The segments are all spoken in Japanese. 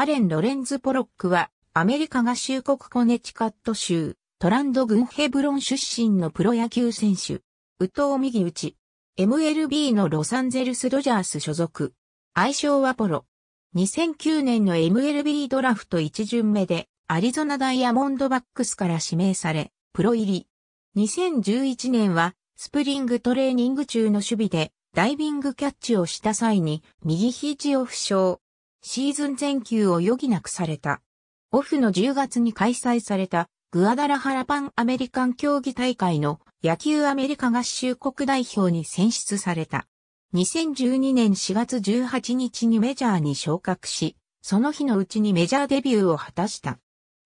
アレン・ロレンズ・ポロックは、アメリカ合衆国コネチカット州、トランド軍ヘブロン出身のプロ野球選手。宇藤右打ち。MLB のロサンゼルス・ドジャース所属。愛称はポロ。2009年の MLB ドラフト1巡目で、アリゾナダイヤモンドバックスから指名され、プロ入り。2011年は、スプリングトレーニング中の守備で、ダイビングキャッチをした際に、右肘を負傷。シーズン全休を余儀なくされた。オフの10月に開催されたグアダラハラパンアメリカン競技大会の野球アメリカ合衆国代表に選出された。2012年4月18日にメジャーに昇格し、その日のうちにメジャーデビューを果たした。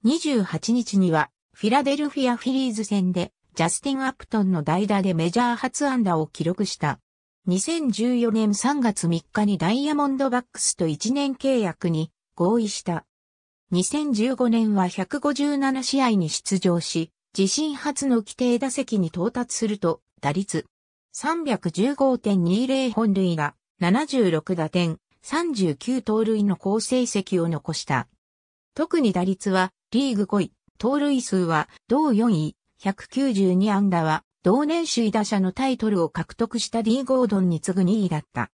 28日にはフィラデルフィアフィリーズ戦でジャスティン・アプトンの代打でメジャー初安打を記録した。2014年3月3日にダイヤモンドバックスと1年契約に合意した。2015年は157試合に出場し、自身初の規定打席に到達すると、打率315.20本塁打、76打点、39盗塁の好成績を残した。特に打率はリーグ5位、盗塁数は同4位、192安打は同年首位打者のタイトルを獲得した D ゴードンに次ぐ2位だった。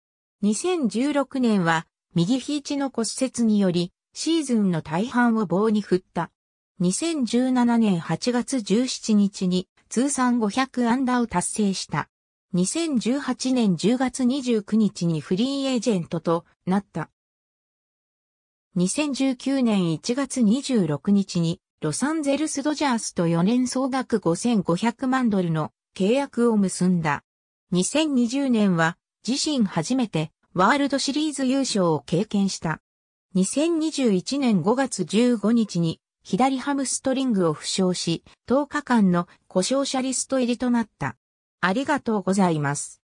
2016年は右肘の骨折によりシーズンの大半を棒に振った。2017年8月17日に通算500アンダーを達成した。2018年10月29日にフリーエージェントとなった。2019年1月26日にロサンゼルスドジャースと4年総額5500万ドルの契約を結んだ。2020年は自身初めてワールドシリーズ優勝を経験した。2021年5月15日に左ハムストリングを負傷し、10日間の故障者リスト入りとなった。ありがとうございます。